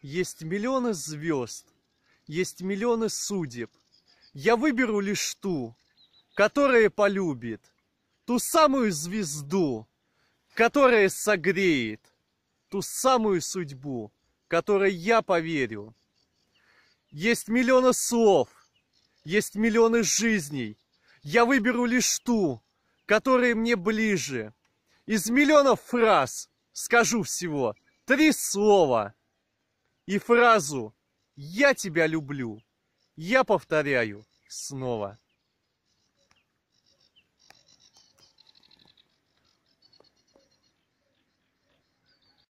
Есть миллионы звезд, есть миллионы судеб. Я выберу лишь ту, которая полюбит, ту самую звезду, которая согреет, ту самую судьбу, которой я поверю. Есть миллионы слов, есть миллионы жизней. Я выберу лишь ту, которая мне ближе. Из миллионов фраз скажу всего три слова – и фразу «Я тебя люблю» я повторяю снова.